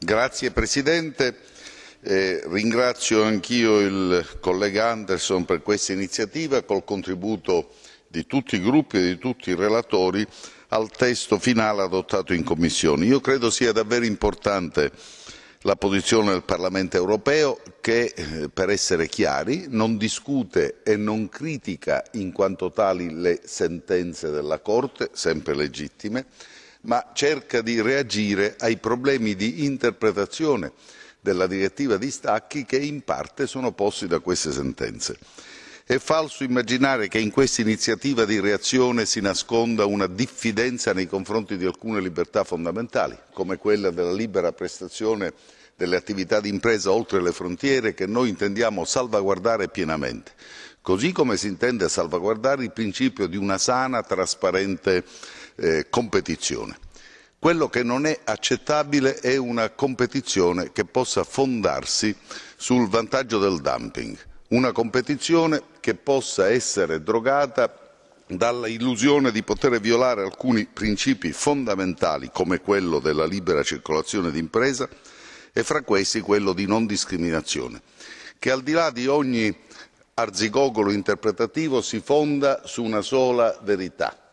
signor presidente onorevoli eh, colleghi ringrazio anch'io il collega anderson per questa iniziativa col contributo di tutti i gruppi e di tutti i relatori al testo finale adottato in commissione. io credo sia davvero importante la posizione del parlamento europeo che eh, per essere chiari non discute e non critica in quanto tali le sentenze della corte sempre legittime ma cerca di reagire ai problemi di interpretazione della direttiva di stacchi che in parte sono posti da queste sentenze. È falso immaginare che in questa iniziativa di reazione si nasconda una diffidenza nei confronti di alcune libertà fondamentali, come quella della libera prestazione delle attività di impresa oltre le frontiere che noi intendiamo salvaguardare pienamente, così come si intende salvaguardare il principio di una sana, trasparente eh, competizione. Quello che non è accettabile è una competizione che possa fondarsi sul vantaggio del dumping, una competizione che possa essere drogata dall'illusione di poter violare alcuni principi fondamentali come quello della libera circolazione d'impresa e fra questi quello di non discriminazione, che al di là di ogni arzigogolo interpretativo si fonda su una sola verità,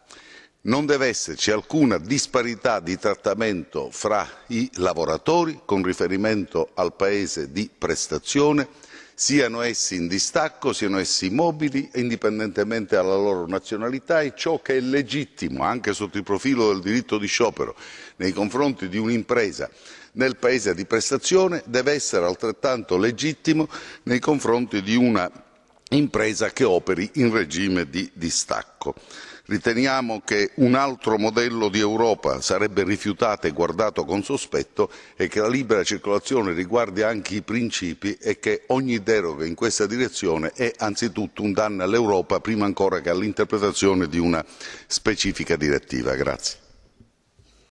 non deve esserci alcuna disparità di trattamento fra i lavoratori con riferimento al paese di prestazione, siano essi in distacco, siano essi mobili, indipendentemente dalla loro nazionalità e ciò che è legittimo anche sotto il profilo del diritto di sciopero nei confronti di un'impresa nel paese di prestazione deve essere altrettanto legittimo nei confronti di una impresa che operi in regime di distacco. Riteniamo che un altro modello di Europa sarebbe rifiutato e guardato con sospetto e che la libera circolazione riguardi anche i principi e che ogni deroga in questa direzione è anzitutto un danno all'Europa prima ancora che all'interpretazione di una specifica direttiva. Grazie.